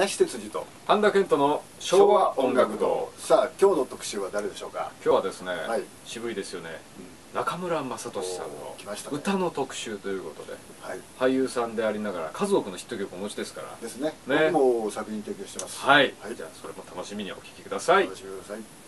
林哲司と半田健人の昭和音楽堂さあ今日の特集は誰でしょうか今日はですね、はい、渋いですよね、うん、中村雅俊さんの歌の特集ということで、はい、俳優さんでありながら数多くのヒット曲をお持ちですからですねね僕も作品提供してます、はい、はい、じゃあそれも楽しみにお聴きくださいお楽しみください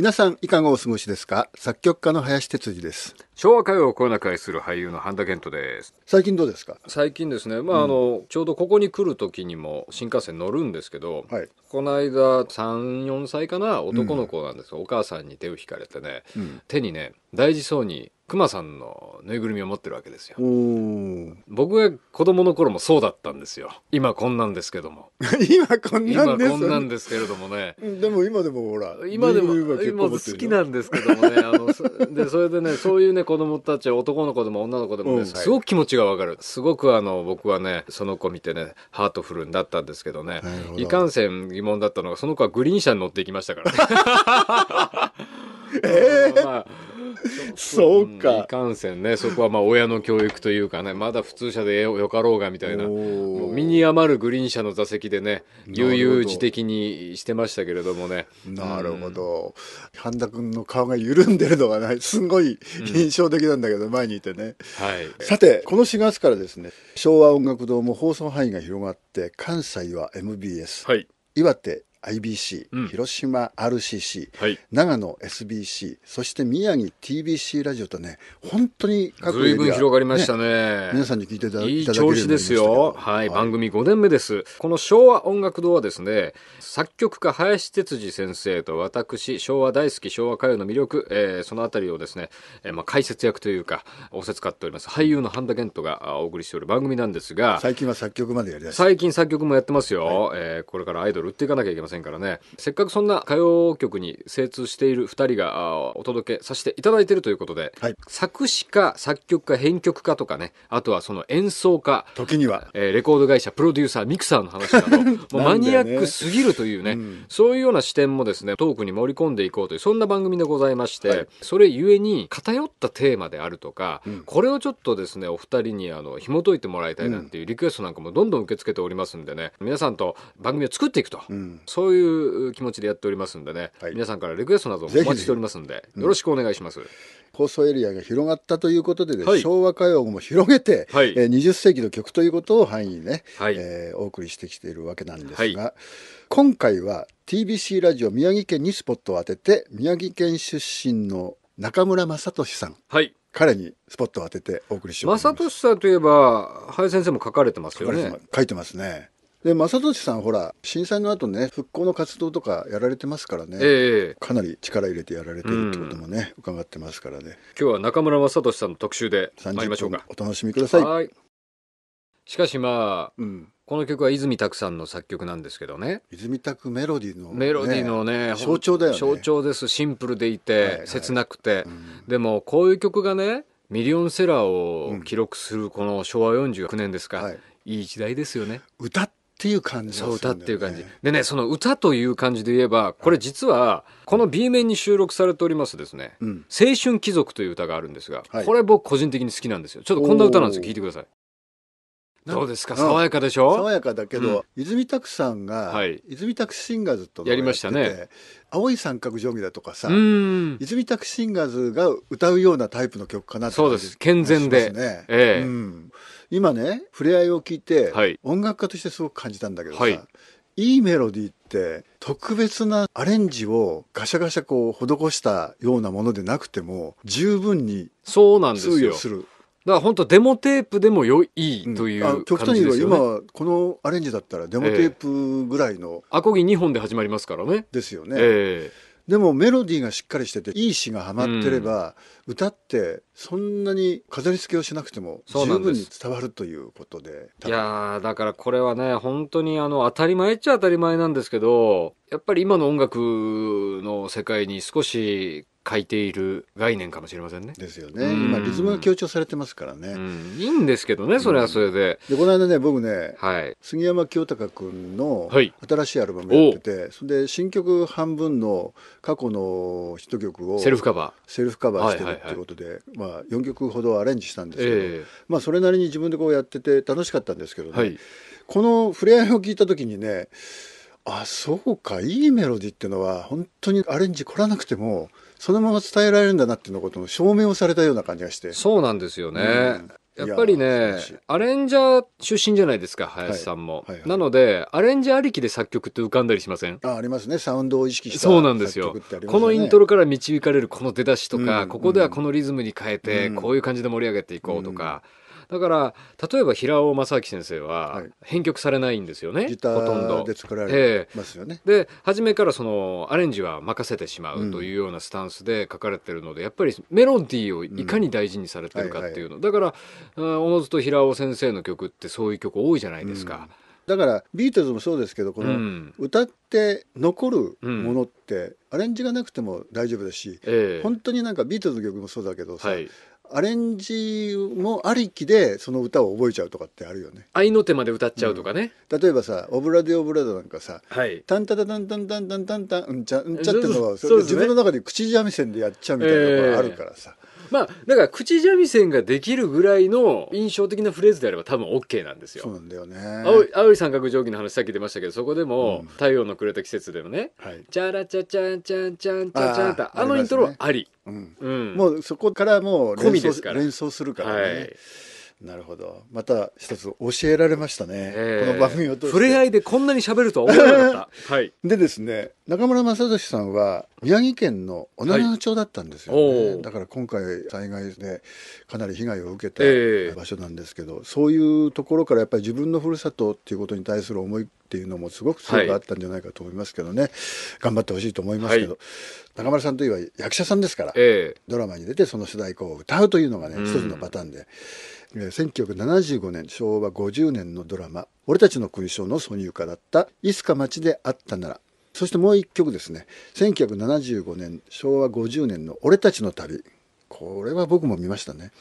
皆さんいかがお過ごしですか作曲家の林哲司です昭和歌謡をこよなく愛する俳優の半田健人です最近どうですか最近ですねまあ、うん、あのちょうどここに来る時にも新幹線乗るんですけど、はい、この間34歳かな男の子なんですが、うん、お母さんに手を引かれてね、うん、手にね大事そうにクマさんのぬいぐるみを持ってるわけですよ僕が子供の頃もそうだったんですよ今こんなんですけども 今こんなんです今こんなんですけれどもねでも今でもほら今でも今好きなんですけどもねあの でそれでねそういうね子供たちは男の子でも女の子でもね、うん、すごく気持ちがわかるすごくあの僕はねその子見てねハートフルになったんですけどねいかんせん疑問だったのがその子はグリーン車に乗っていきましたからねえ えーまあそうか、いかんせんねそこはまあ親の教育というかねまだ普通車でよかろうがみたいな身に余るグリーン車の座席でね悠々自適にしてましたけれどもねなるほど、半田君の顔が緩んでるのがい。すごい印象的なんだけど、うん、前にいてね、はい、さてこの4月からですね昭和音楽堂も放送範囲が広がって関西は MBS、はい、岩手 IBC、うん、広島 RCC、はい、長野 SBC、そして宮城 TBC ラジオとね、本当に各メディア、広がりましたね。皆さんに聞いていただいい調子ですよ、はい。はい、番組5年目です。この昭和音楽堂はですね、作曲家林哲司先生と私、昭和大好き昭和歌謡の魅力、えー、そのあたりをですね、えー、まあ解説役というか、おせつかっております、俳優の半田健人がお送りしておる番組なんですが、最近は作曲までやりだし最近作曲もやってますよ。はい、えー、これからアイドル売っていかなきゃいけません。せんからねせっかくそんな歌謡曲に精通している2人がお届けさせていただいているということで、はい、作詞家作曲家編曲家とかねあとはその演奏家時には、えー、レコード会社プロデューサーミクサーの話など ね、もうマニアックすぎるというね、うん、そういうような視点もですねトークに盛り込んでいこうというそんな番組でございまして、はい、それゆえに偏ったテーマであるとか、うん、これをちょっとですねお二人にあの紐解いてもらいたいなんていうリクエストなんかもどんどん受け付けておりますんでね、皆さんと番組を作っていくと、うん、そういう気持ちでやっておりますんでね、はい、皆さんからリクエストなどお待ちしておりますんで、よろしくお願いします。うん放送エリアが広がったということで、ねはい、昭和歌謡も広げて、はい、えー、20世紀の曲ということを範囲にね、はい、えー、お送りしてきているわけなんですが、はい、今回は TBC ラジオ宮城県にスポットを当てて宮城県出身の中村雅俊さん、彼にスポットを当ててお送りします。正俊さんといえば林先生も書かれてますよね。書いてますね。で、正俊さん、ほら、震災の後ね、復興の活動とかやられてますからね、えかなり力入れてやられてるってこともね、うん、伺ってますからね。今日は中村正俊さんの特集で参りましょうか。お楽しみください。しかしまあ、うん、この曲は泉拓さんの作曲なんですけどね。泉拓メロディーの、ね、メロディーのね、象徴だよね。象徴です。シンプルでいて、はいはい、切なくて、うん、でもこういう曲がね、ミリオンセラーを記録するこの昭和49年ですか。はいいい時代ですよね歌っっていう感じ、ね、そう歌っていう感じでねその歌という感じで言えばこれ実はこの B 面に収録されておりますですね「うん、青春貴族」という歌があるんですが、はい、これ僕個人的に好きなんですよちょっとこんな歌なんですよ聞いてくださいどうですか爽やかでしょ爽やかだけど、うん、泉拓さんが、はい、泉拓シンガーズとやりましたね青い三角定規だとかさ泉拓シンガーズが歌うようなタイプの曲かなそうです健全で、ねえうん、今ね「触れ合い」を聞いて、はい、音楽家としてすごく感じたんだけどさ、はいいいメロディーって特別なアレンジをガシャガシャこう施したようなものでなくても十分にそうなんですよ。から本当デモテープでもよいという感じですよ、ね、今このアレンジだったらデモテープぐらいの、えー、アコギ2本で始まりますからねですよね、えー、でもメロディーがしっかりしてていい詞がはまってれば、うん、歌ってそんなに飾り付けをしなくても十分に伝わるということでいやだからこれはね本当にあの当たり前っちゃ当たり前なんですけどやっぱり今の音楽の世界に少し書いている概念かもしれませんね。ですよね。今リズムが強調されてますからね。いいんですけどね、それはそれで。でこの間ね僕ね、はい、杉山清隆君の新しいアルバムやってて、はい、それで新曲半分の過去のヒット曲をセルフカバーセルフカバーしてるっていうことで、まあ4曲ほどアレンジしたんですけど、えー、まあそれなりに自分でこうやってて楽しかったんですけどね。はい、この触れ合いを聞いた時にね。あそうかいいメロディーっていうのは本当にアレンジ凝らなくてもそのまま伝えられるんだなっていうのことの証明をされたような感じがしてそうなんですよね、うんやっぱりねアレンジャー出身じゃないですか林さんも、はいはいはい、なのでアレンジャーありきで作曲って浮かんだりしませんあありますねサウンドを意識したそうなんですよ、ね、このイントロから導かれるこの出だしとか、うん、ここではこのリズムに変えて、うん、こういう感じで盛り上げていこうとか、うんだから例えば平尾正明先生は編曲されないんですよね、ほとんど。で作られますよね。えー、で初めからそのアレンジは任せてしまうというようなスタンスで書かれてるので、やっぱりメロディーをいかに大事にされてるかっていうの、だからおのずと平尾先生の曲ってそういう曲多いじゃないですか。だからビートルズもそうですけどこの歌って残るものってアレンジがなくても大丈夫だし、えー、本当になんかビートルズの曲もそうだけどさ、はい、アレンジもありきでその歌を覚えちゃうとかってあるよね合いの手まで歌っちゃうとかね、うん、例えばさ「オブラディオブラド」なんかさ「はい、タンタタタンタンタンタンタンタンうんちゃうんちゃ」ってのはそれ自分の中で口三味線でやっちゃうみたいなところあるからさ、えーまあだから口三味線ができるぐらいの印象的なフレーズであれば多分 OK なんですよそうなんだよね青青い三角定規の話さっき出ましたけどそこでも、うん「太陽の暮れた季節」でもね「はい、チャラチャチャンチャンチャンチャチャ」ってあのイントロはあり、ね、うん、うん、もうそこからもう連想連想するからね、はいなるほどまた一つ教えられましたね、えー、この番組を通して触れ合いでこんなに喋るとは思わなかった、はい、でですね中村雅俊さんは宮城県の女川町だったんですよね、はい、だから今回災害でかなり被害を受けた場所なんですけど、えー、そういうところからやっぱり自分のふるさとっていうことに対する思いっていうのもすごく強くあったんじゃないかと思いますけどね、はい、頑張ってほしいと思いますけど、はい、中村さんといえば役者さんですから、えー、ドラマに出てその主題歌を歌うというのがね、一つのパターンで。1975年昭和50年のドラマ「俺たちの勲章」の挿入歌だった「いつか街であったなら」そしてもう一曲ですね1975年昭和50年の「俺たちの旅」これは僕も見ましたね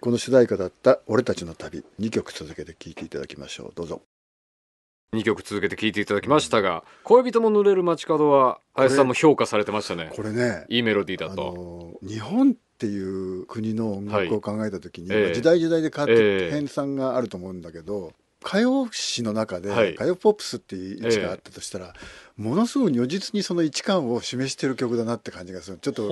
この主題歌だった「俺たちの旅」2曲続けて聴いていただきましょうどうぞ。2曲続けて聴いていただきましたが、恋人も濡れる街角は林さんも評価されてましたねこれねいいメロディーだと日本っていう国の音楽を考えた時に、はい、時代時代で変わって編纂があると思うんだけど、歌謡史の中で、歌謡ポップスっていう位置があったとしたら、はいものすごく如実にその位置感を示してる曲だなって感じがするちょっとあ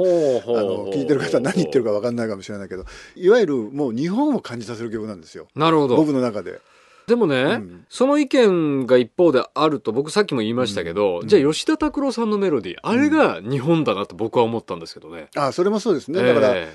の聞いてる方何言ってるか分かんないかもしれないけどいわゆるもう日本を感じさせる曲なんですよなるほど僕の中で。でもね、うん、その意見が一方であると僕さっきも言いましたけど、うん、じゃあ吉田拓郎さんのメロディー、あれが日本だなと僕は思ったんですけどね。あそれもそうですね、えー、だから例え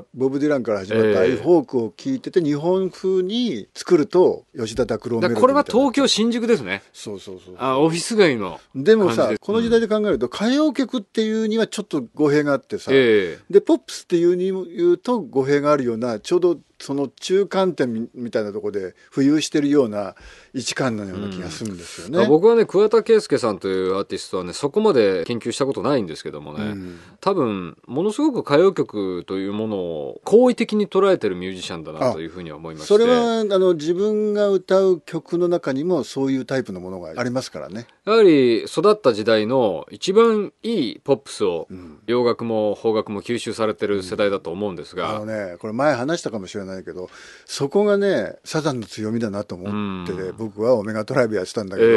ばボブ・ディランから始まったアイフォークを聞いてて日本風に作ると吉田拓郎メロディーこれは東京新宿ですね。そうそうそうあオフィス街のでもさ、この時代で考えると歌謡曲っていうにはちょっと語弊があってさ、えー、でポップスっていうに言うと語弊があるようなちょうどその中間点みたいなところで浮遊してるような位置感のような気がするんですよね、うん、僕はね桑田佳祐さんというアーティストはねそこまで研究したことないんですけどもね、うん、多分ものすごく歌謡曲というものを好意的に捉えてるミュージシャンだなというふうには思いましてそれはあの自分が歌う曲の中にもそういうタイプのものがありますからねやはり育った時代の一番いいポップスを洋楽も邦楽も吸収されてる世代だと思うんですが、うん、あのねこれ前話したかもしれないけどそこがねサザンの強みだなと思って、うん、僕はオメガトライブやってたんだけど、え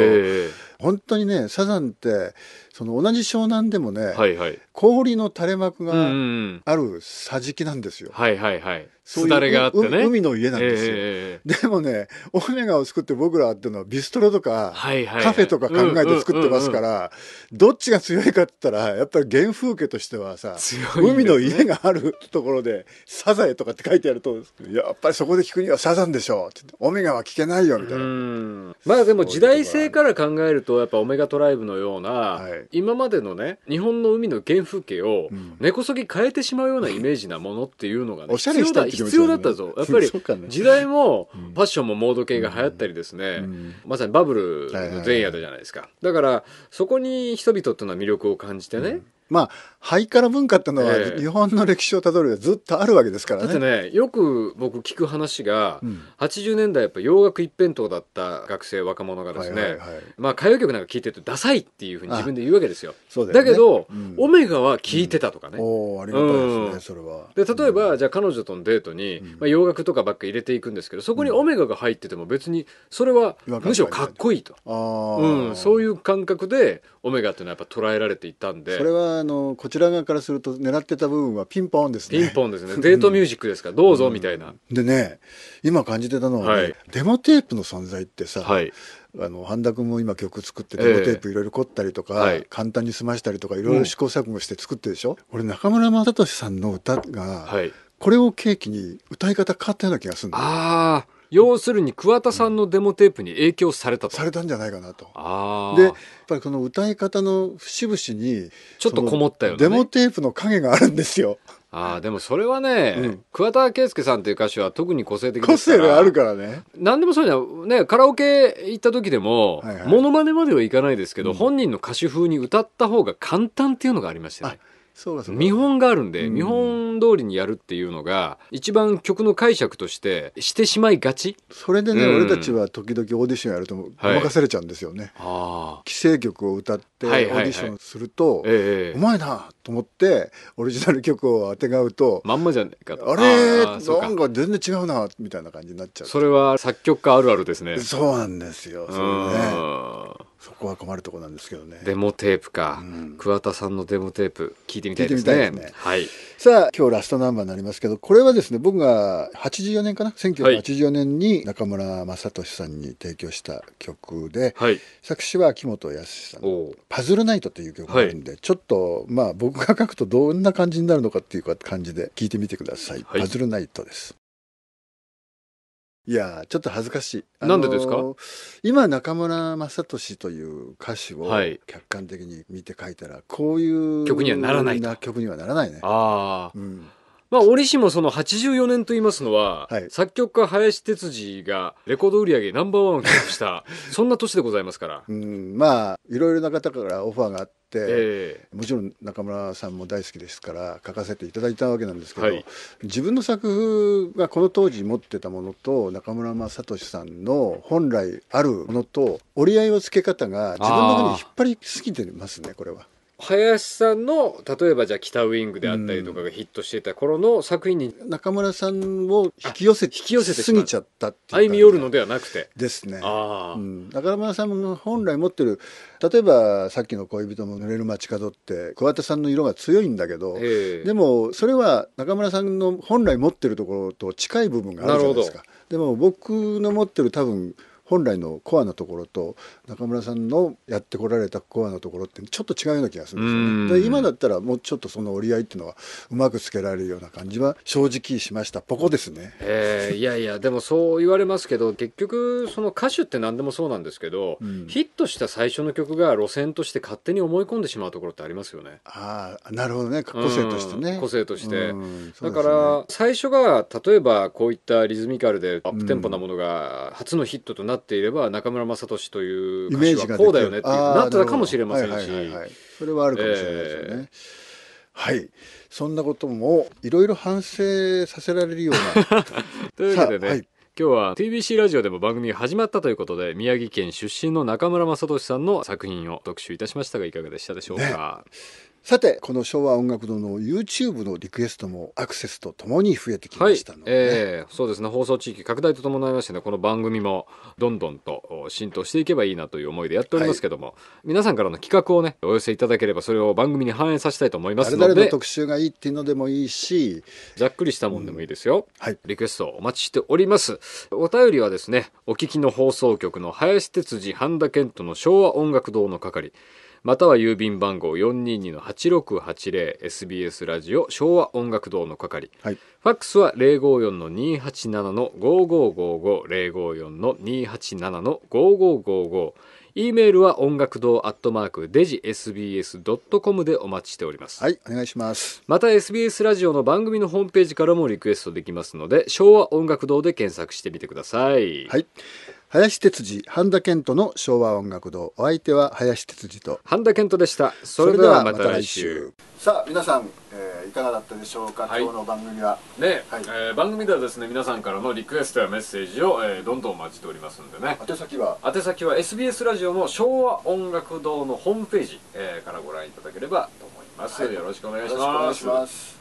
ー、本当にねサザンってその同じ湘南でもね、はいはい、氷の垂れ幕がある桟敷なんですよ。うん、はいはいはいそうがあってね。海の家なんですよ。えー、でもね、オメガを作って僕らっていうのはビストロとか、はいはいはい、カフェとか考えて作ってますから、うんうんうんどっちが強いかって言ったら、やっぱり原風景としてはさ、ね、海の家があるところで、サザエとかって書いてあると、やっぱりそこで聞くにはサザンでしょうってオメガは聞けないよみたいな。まあでも時代性から考えると、やっぱオメガトライブのような、はい、今までのね、日本の海の原風景を根こそぎ変えてしまうようなイメージなものっていうのがね、うん、おしゃれした必要だったぞやっぱり時代もファッションもモード系が流行ったりですね、まさにバブルの前夜だじゃないですか、だからそこに人々っていうのは魅力を感じてね、まあ、ハイカラ文化ってのは、えー、日本の歴史をたどるずっとあるわけですからね。だってね、よく僕聞く話が、うん、80年代やっぱ洋楽一辺倒だった学生若者がですね、はいはいはい、まあ歌謡曲なんか聞いてるとダサいっていうふうに自分で言うわけですよ。だよね、だけど、うん、オメガは聞いてたとかね。うん、おありがたいですね、それは。で、例えば、じゃあ彼女とのデートに、まあ洋楽とかばっか入れていくんですけど、そこにオメガが入ってても別に、それはむしろかっこいいと。うん、そういう感覚で、オメガっていうのはやっぱ捉えられていたんで。それはあのこちら側からすると狙ってた部分はピンポンですねピンポンですねデートミュージックですから、どうぞみたいな、でね今感じてたのは、ねはい、デモテープの存在ってさ、はい、あの半田君も今曲作ってデモテープいろいろ凝ったりとか、えー、簡単に済ましたりとかいろいろ試行錯誤して作ってるでしょ、うん、俺中村雅俊さんの歌が、はい、これを契機に歌い方変わったような気がするんだよああ要するに桑田さんのデモテープに影響されたと、されたんじゃないかなとああでやっぱりこの歌い方の節々にちょっとこもったよねデモテープの影があるんですよああでもそれはね、うん、桑田佳祐さんという歌手は特に個性的ですから個性があるからね何でもそうじゃねカラオケ行った時でも、はいはい、モノマネまではいかないですけど、うん、本人の歌手風に歌った方が簡単っていうのがありましてねそうそう見本があるんで、うん、見本通りにやるっていうのが一番曲の解釈としてしてしまいがちそれでね、うん、俺たちは時々オーディションやるとごまかされちゃうんですよね、はい、既成曲を歌ってオーディションすると、はいはいはい、うまいなと思ってオリジナル曲をあてがうとまんまじゃねえかあれなんか全然違うなみたいな感じになっちゃうそれは作曲家あるあるですねそうなんですよそれねそこは困るとこなんですけどねデモテープか、うん、桑田さんのデモテープ聞いてみたいですねすね、はい、さあ今日ラストナンバーになりますけどこれはですね僕が84年かな1984年に中村雅俊さんに提供した曲で、はい、作詞は木本康さん「パズルナイト」という曲があるんで、はい、ちょっとまあ僕が書くとどんな感じになるのかっていう感じで聞いてみてください「パズルナイト」です。いやちょっと恥ずかしい。なんでですか今、中村雅俊という歌詞を客観的に見て書いたら、こういう曲にはならない。な曲にはならないね。ああ。うんまあ、折しもその84年と言いますのは、はい、作曲家林哲司がレコード売り上げナンバーワンを記録した、そんな年でございますから。うん、まあ、いろいろな方からオファーがあって、えー、もちろん中村さんも大好きですから書かせていただいたわけなんですけど、はい、自分の作風がこの当時持ってたものと中村雅俊さんの本来あるものと折り合いをつけ方が自分の中に引っ張りすぎてますねこれは。林さんの例えばじゃあ「北ウイング」であったりとかがヒットしてた頃の作品に、中村さんを引き寄せ引き寄せてすぎちゃったっていう歩み寄るのではなくてですねあ、うん、中村さんの本来持ってる例えばさっきの「恋人も濡れる街角」って桑田さんの色が強いんだけどでもそれは中村さんの本来持ってるところと近い部分があるじゃないですか。でも僕の持ってる多分本来のコアなところと中村さんのやってこられたコアなところってちょっと違うような気がするんですよね。今だったらもうちょっとその折り合いっていうのはうまくつけられるような感じは正直しましたポコですね。えー、いやいやでもそう言われますけど結局その歌手って何でもそうなんですけど、うん、ヒットした最初の曲が路線として勝手に思い込んでしまうところってありますよね。ああなるほどね個性としてね。個性として、ね、だから最初が例えばこういったリズミカルでアップテンポなものが初のヒットとなってっていれば中村雅俊という歌手はこうだよねってなってたかもしれませんし、はいはい、それはあるかもしれないですよね、えー、はいそんなこともいろいろ反省させられるような というわけでね、はい、今日は TBC ラジオでも番組が始まったということで宮城県出身の中村雅俊さんの作品を特集いたしましたがいかがでしたでしょうか、ねさて、この昭和音楽堂の YouTube のリクエストもアクセスとともに増えてきましたので、ね、はい、えー、そうですね、放送地域拡大とともにましてね、この番組もどんどんと浸透していけばいいなという思いでやっておりますけども、はい、皆さんからの企画をね、お寄せいただければ、それを番組に反映させたいと思いますので、誰々の特集がいいっていうのでもいいし、ざっくりしたもんでもいいですよ。うん、はい、リクエストお待ちしております。お便りはですね、お聞きの放送局の林哲司、半田健人の昭和音楽堂の係、または郵便番号 422-8680SBS ラジオ昭和音楽堂の係、はい、ファックスは054-287-5555-054-287-5555 E メールは音楽堂アットマークデジ SBS.com でお待ちしております。はい、お願いします。また SBS ラジオの番組のホームページからもリクエストできますので、昭和音楽堂で検索してみてください。はい。林哲司半田健人の昭和音楽堂お相手は林哲司と半田健人でしたそれではまた来週さあ皆さん、えー、いかがだったでしょうか、はい、今日の番組はね、はい、えー、番組ではですね皆さんからのリクエストやメッセージを、えー、どんどんお待ちしておりますんでね宛先は宛先は SBS ラジオの昭和音楽堂のホームページ、えー、からご覧いただければと思います、はい、よろしくお願いします